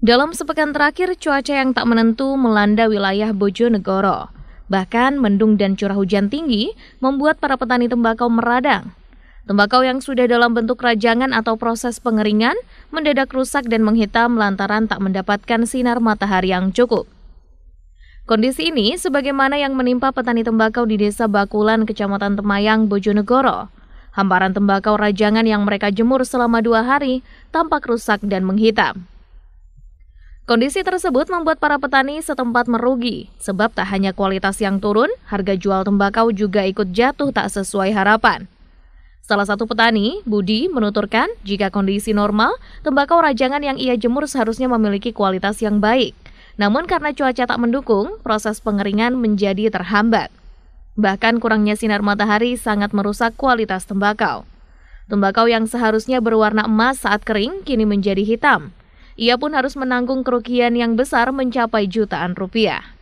Dalam sepekan terakhir, cuaca yang tak menentu melanda wilayah Bojonegoro. Bahkan mendung dan curah hujan tinggi membuat para petani tembakau meradang. Tembakau yang sudah dalam bentuk rajangan atau proses pengeringan mendadak rusak dan menghitam lantaran tak mendapatkan sinar matahari yang cukup. Kondisi ini sebagaimana yang menimpa petani tembakau di Desa Bakulan, Kecamatan Temayang, Bojonegoro. Hamparan tembakau rajangan yang mereka jemur selama dua hari tampak rusak dan menghitam. Kondisi tersebut membuat para petani setempat merugi, sebab tak hanya kualitas yang turun, harga jual tembakau juga ikut jatuh tak sesuai harapan. Salah satu petani, Budi, menuturkan jika kondisi normal, tembakau rajangan yang ia jemur seharusnya memiliki kualitas yang baik. Namun karena cuaca tak mendukung, proses pengeringan menjadi terhambat. Bahkan kurangnya sinar matahari sangat merusak kualitas tembakau. Tembakau yang seharusnya berwarna emas saat kering kini menjadi hitam, ia pun harus menanggung kerugian yang besar mencapai jutaan rupiah.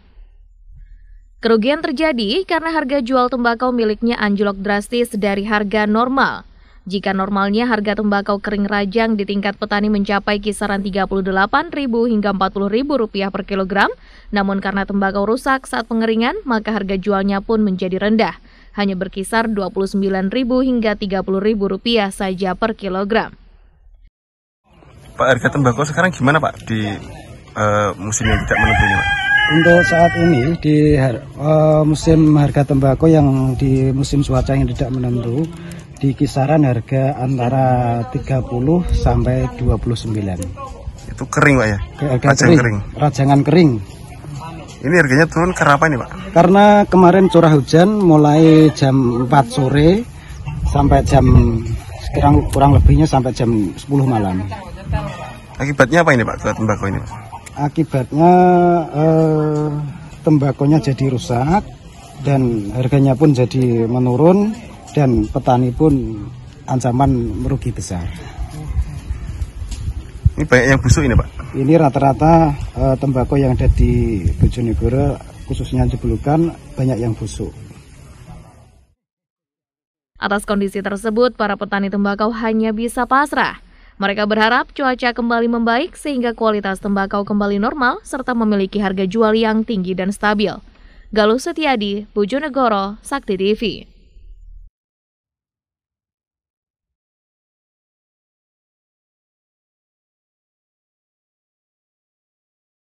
Kerugian terjadi karena harga jual tembakau miliknya anjlok drastis dari harga normal. Jika normalnya harga tembakau kering rajang di tingkat petani mencapai kisaran Rp38.000 hingga Rp40.000 per kilogram, namun karena tembakau rusak saat pengeringan, maka harga jualnya pun menjadi rendah, hanya berkisar Rp29.000 hingga Rp30.000 saja per kilogram. Pak harga tembakau sekarang gimana Pak di uh, musim yang tidak menentu ini Pak? Untuk saat ini di uh, musim harga tembakau yang di musim cuaca yang tidak menentu di kisaran harga antara 30 sampai 29. Itu kering Pak ya? Harga Rajang kering, kering. Rajangan kering. Ini harganya turun karena apa ini Pak? Karena kemarin curah hujan mulai jam 4 sore sampai jam kurang kurang lebihnya sampai jam 10 malam. Akibatnya apa ini Pak, buat tembakau ini? Akibatnya eh, tembakonya jadi rusak dan harganya pun jadi menurun dan petani pun ancaman merugi besar. Ini banyak yang busuk ini Pak? Ini rata-rata eh, tembakau yang ada di Bojonegoro khususnya Jebulukan banyak yang busuk. Atas kondisi tersebut, para petani tembakau hanya bisa pasrah mereka berharap cuaca kembali membaik sehingga kualitas tembakau kembali normal serta memiliki harga jual yang tinggi dan stabil. Galuh Setiadi, Bojonegoro, Sakti TV.